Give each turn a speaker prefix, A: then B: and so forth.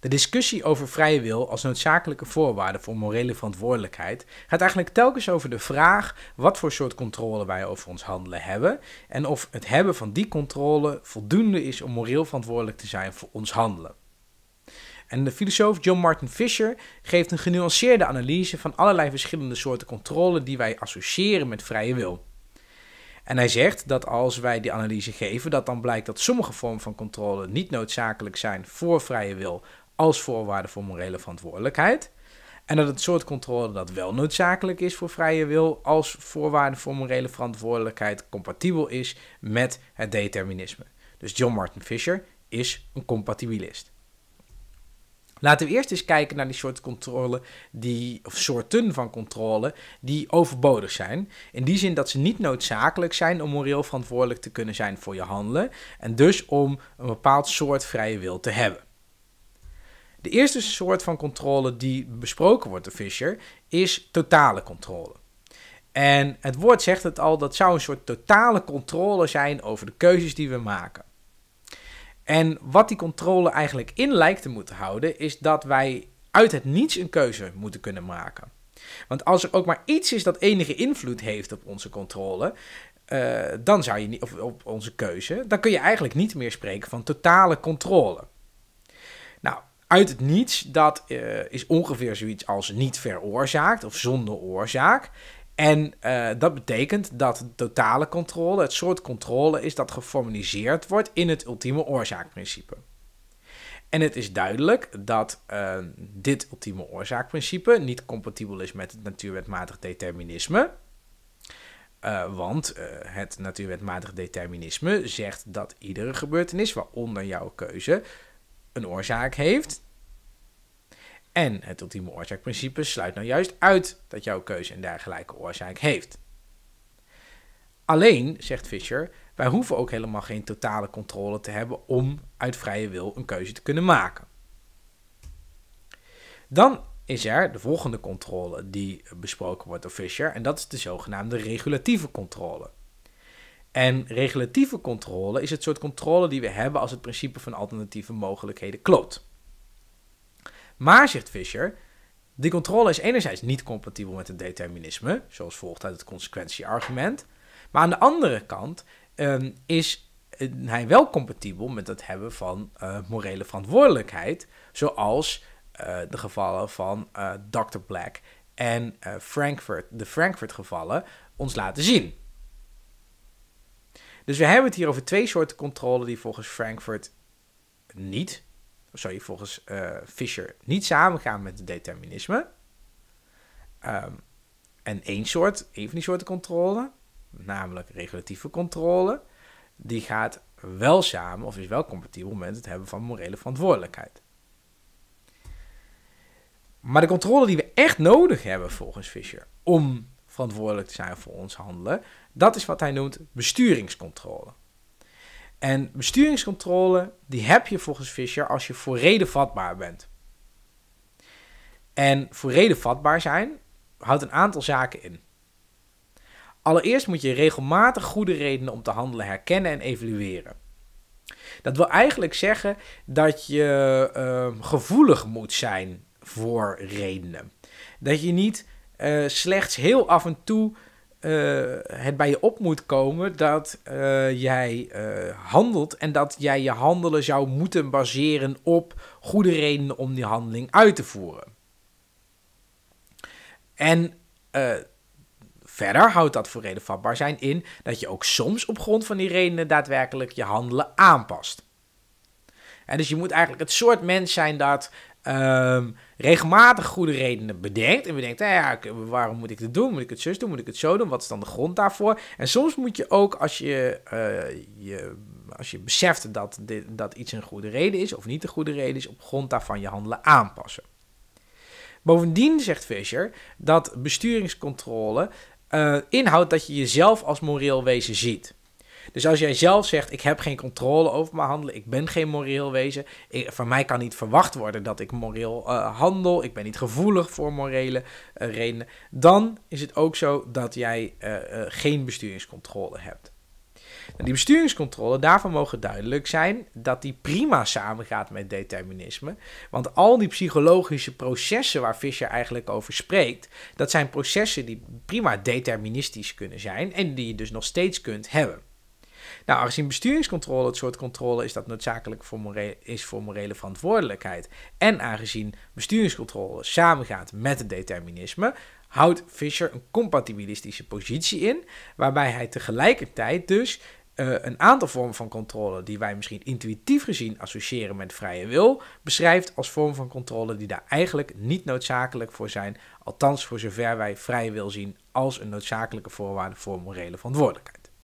A: De discussie over vrije wil als noodzakelijke voorwaarde voor morele verantwoordelijkheid gaat eigenlijk telkens over de vraag wat voor soort controle wij over ons handelen hebben en of het hebben van die controle voldoende is om moreel verantwoordelijk te zijn voor ons handelen. En de filosoof John Martin Fisher geeft een genuanceerde analyse van allerlei verschillende soorten controle die wij associëren met vrije wil. En hij zegt dat als wij die analyse geven, dat dan blijkt dat sommige vormen van controle niet noodzakelijk zijn voor vrije wil, als voorwaarde voor morele verantwoordelijkheid. En dat het soort controle dat wel noodzakelijk is voor vrije wil als voorwaarde voor morele verantwoordelijkheid compatibel is met het determinisme. Dus John Martin Fisher is een compatibilist. Laten we eerst eens kijken naar die soort controle die, of soorten van controle die overbodig zijn. In die zin dat ze niet noodzakelijk zijn om moreel verantwoordelijk te kunnen zijn voor je handelen en dus om een bepaald soort vrije wil te hebben. De eerste soort van controle die besproken wordt door Fisher is totale controle. En het woord zegt het al, dat zou een soort totale controle zijn over de keuzes die we maken. En wat die controle eigenlijk in lijkt te moeten houden, is dat wij uit het niets een keuze moeten kunnen maken. Want als er ook maar iets is dat enige invloed heeft op onze controle, eh, dan zou je niet, of op onze keuze, dan kun je eigenlijk niet meer spreken van totale controle. Nou, uit het niets, dat eh, is ongeveer zoiets als niet veroorzaakt of zonder oorzaak. En eh, dat betekent dat totale controle, het soort controle, is dat geformaliseerd wordt in het ultieme oorzaakprincipe. En het is duidelijk dat eh, dit ultieme oorzaakprincipe niet compatibel is met het natuurwetmatig determinisme. want het natuurwetmatig determinisme zegt dat iedere gebeurtenis, waaronder jouw keuze, een oorzaak heeft. En het ultieme oorzaakprincipe sluit nou juist uit dat jouw keuze een dergelijke oorzaak heeft. Alleen, zegt Fisher, wij hoeven ook helemaal geen totale controle te hebben om uit vrije wil een keuze te kunnen maken. Dan is er de volgende controle die besproken wordt door Fisher en dat is de zogenaamde regulatieve controle. En regulatieve controle is het soort controle die we hebben als het principe van alternatieve mogelijkheden klopt. Maar, zegt Fisher, die controle is enerzijds niet compatibel met het determinisme, zoals volgt uit het consequentieargument. Maar aan de andere kant ehm, is eh, hij wel compatibel met het hebben van eh, morele verantwoordelijkheid, zoals eh, de gevallen van uh, Dr. Black en Frankfurt, de Frankfurt-gevallen ons laten zien. Dus we hebben het hier over twee soorten controle die volgens Frankfurt niet, sorry, volgens uh, eh, Fisher niet samengaan met het determinisme. Ehm, en één soort, één van die soorten controle, namelijk regulatieve controle, die gaat wel samen of is wel compatibel met het hebben van morele verantwoordelijkheid. Maar de controle die we echt nodig hebben volgens Fisher om verantwoordelijk te zijn voor ons handelen. Dat is wat hij noemt besturingscontrole. En besturingscontrole, die heb je volgens Fischer als je voor reden vatbaar bent. En voor reden vatbaar zijn houdt een aantal zaken in. Allereerst moet je regelmatig goede redenen om te handelen herkennen en evalueren. Dat wil eigenlijk zeggen dat je ehm, gevoelig moet zijn voor redenen. Dat je niet eh, slechts heel af en toe eh, het bij je op moet komen dat eh, jij handelt en dat jij je handelen zou moeten baseren op goede redenen om die handeling uit te voeren. En verder houdt dat voor reden vatbaar zijn in dat je ook soms op grond van die redenen daadwerkelijk je handelen aanpast. En dus je moet eigenlijk het soort mens zijn dat Ehm, regelmatig goede redenen bedenkt. En bedenkt, nou ja, waarom moet ik dit doen? Moet ik het zus doen? Moet ik het zo doen? Wat is dan de grond daarvoor? En soms moet je ook, als je, eh, je, als je beseft dat, dit, dat iets een goede reden is of niet een goede reden is, op grond daarvan je handelen aanpassen. Bovendien zegt Fisher dat besturingscontrole eh, inhoudt dat je jezelf als moreel wezen ziet. Dus als jij zelf zegt: Ik heb geen controle over mijn handelen, ik ben geen moreel wezen, ik, van mij kan niet verwacht worden dat ik moreel eh, handel, ik ben niet gevoelig voor morele eh, redenen, dan is het ook zo dat jij eh, geen besturingscontrole hebt. Nou, die besturingscontrole, daarvan mogen duidelijk zijn dat die prima samengaat met determinisme. Want al die psychologische processen waar Fischer eigenlijk over spreekt, dat zijn processen die prima deterministisch kunnen zijn en die je dus nog steeds kunt hebben. Nou, aangezien besturingscontrole het soort controle is dat noodzakelijk voor morele, is voor morele verantwoordelijkheid. En aangezien besturingscontrole samengaat met het determinisme, houdt Fisher een compatibilistische positie in, waarbij hij tegelijkertijd dus eh, een aantal vormen van controle die wij misschien intuïtief gezien associëren met vrije wil, beschrijft als vorm van controle die daar eigenlijk niet noodzakelijk voor zijn, althans voor zover wij vrije wil zien als een noodzakelijke voorwaarde voor morele verantwoordelijkheid.